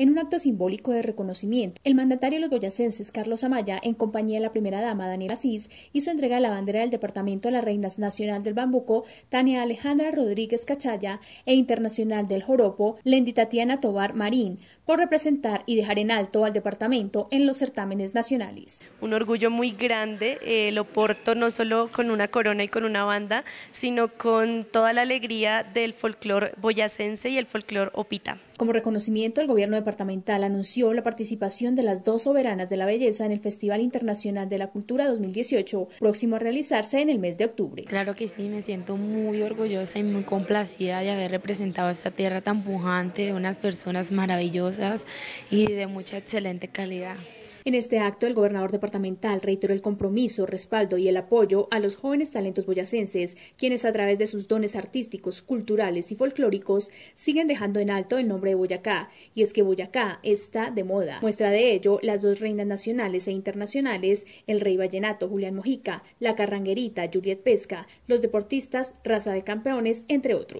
En un acto simbólico de reconocimiento, el mandatario de los boyacenses Carlos Amaya, en compañía de la primera dama Daniela Asís, hizo entrega de la bandera del Departamento de las Reinas Nacional del Bambuco, Tania Alejandra Rodríguez Cachaya, e Internacional del Joropo, Lendi Tatiana Tobar Marín, por representar y dejar en alto al departamento en los certámenes nacionales. Un orgullo muy grande, eh, lo porto no solo con una corona y con una banda, sino con toda la alegría del folclor boyacense y el folclor opita. Como reconocimiento, el gobierno departamental anunció la participación de las dos soberanas de la belleza en el Festival Internacional de la Cultura 2018, próximo a realizarse en el mes de octubre. Claro que sí, me siento muy orgullosa y muy complacida de haber representado esta tierra tan pujante de unas personas maravillosas y de mucha excelente calidad. En este acto, el gobernador departamental reiteró el compromiso, respaldo y el apoyo a los jóvenes talentos boyacenses, quienes a través de sus dones artísticos, culturales y folclóricos siguen dejando en alto el nombre de Boyacá, y es que Boyacá está de moda. Muestra de ello las dos reinas nacionales e internacionales, el rey vallenato Julián Mojica, la carranguerita Juliet Pesca, los deportistas Raza de Campeones, entre otros.